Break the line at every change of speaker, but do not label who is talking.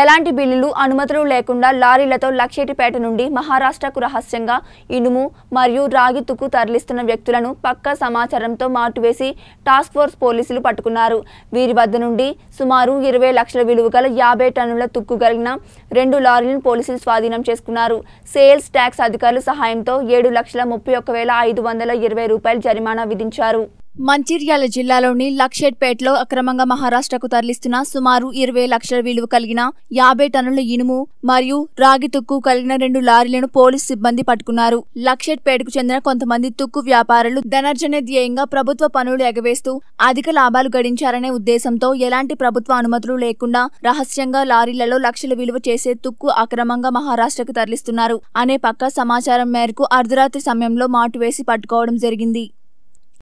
ఎలాంటి బిల్లులు అనుమతులు లేకుండా లారీలతో లక్షేటిపేట నుండి మహారాష్ట్రకు రహస్యంగా ఇనుము మరియు రాగి తుక్కు తరలిస్తున్న వ్యక్తులను పక్క సమాచారంతో మాటువేసి టాస్క్ ఫోర్స్ పోలీసులు పట్టుకున్నారు వీరి వద్ద నుండి సుమారు ఇరవై లక్షల విలువ గల యాభై టన్నుల తుక్కు కలిగిన రెండు లారీలను పోలీసులు స్వాధీనం చేసుకున్నారు సేల్స్ ట్యాక్స్ అధికారుల సహాయంతో ఏడు లక్షల ముప్పై ఐదు వందల ఇరవై రూపాయల జరిమానా విధించారు మంచిర్యాల జిల్లాలోని లక్షేట్పేటలో అక్రమంగా మహారాష్ట్రకు తరలిస్తున్న సుమారు ఇరవై లక్షల విలువ కలిగిన యాభై టన్నుల ఇనుము మరియు రాగి తుక్కు కలిగిన రెండు లారీలను పోలీసు సిబ్బంది పట్టుకున్నారు లక్షేట్పేటకు చెందిన కొంతమంది తుక్కు వ్యాపారులు ధనర్జన ధ్యేయంగా ప్రభుత్వ పనులు ఎగవేస్తూ అధిక లాభాలు గడించారనే ఉద్దేశంతో ఎలాంటి ప్రభుత్వ అనుమతులు లేకుండా రహస్యంగా లారీలలో లక్షల విలువ చేసే తుక్కు అక్రమంగా మహారాష్ట్రకు తరలిస్తున్నారు అనే పక్క సమాచారం మేరకు అర్ధరాత్రి సమయంలో మాటు వేసి పట్టుకోవడం జరిగింది